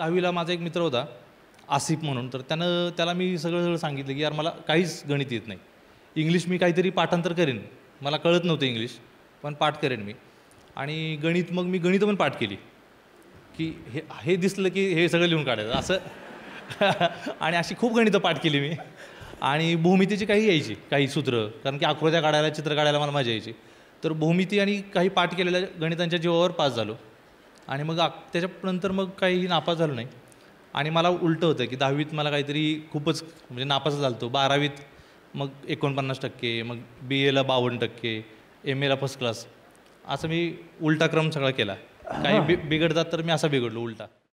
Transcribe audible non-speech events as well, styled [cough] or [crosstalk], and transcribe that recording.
दहावीला माझा एक मित्र होता आसिफ म्हणून तर त्यानं त्याला मी सगळं सगळं सांगितलं की यार मला काहीच गणित येत नाही इंग्लिश मी काहीतरी पाठांतर करेन मला कळत नव्हतं इंग्लिश पण पाठ करेन मी आणि गणित मग मी गणित पण पाठ केली की हे हे दिसलं की हे सगळं लिहून काढायचं असं [laughs] आणि अशी खूप गणितं पाठ केली मी आणि भूमितीची काही यायची काही सूत्र कारण की आकृत्या काढायला चित्र काढायला मला मजा यायची तर भूमिती आणि काही पाठ केलेल्या गणितांच्या जीवावर पास झालो आणि मग त्याच्यानंतर मग काही नापास झालो नाही आणि मला उलटं होतं की दहावीत मला काहीतरी खूपच म्हणजे नापास झालतो बारावीत मग एकोणपन्नास टक्के मग बी एला बावन्न टक्के एम एला फर्स्ट क्लास असं मी उलटा क्रम सगळा केला काही बि बिघडतात तर मी असा बिघडलो उलटा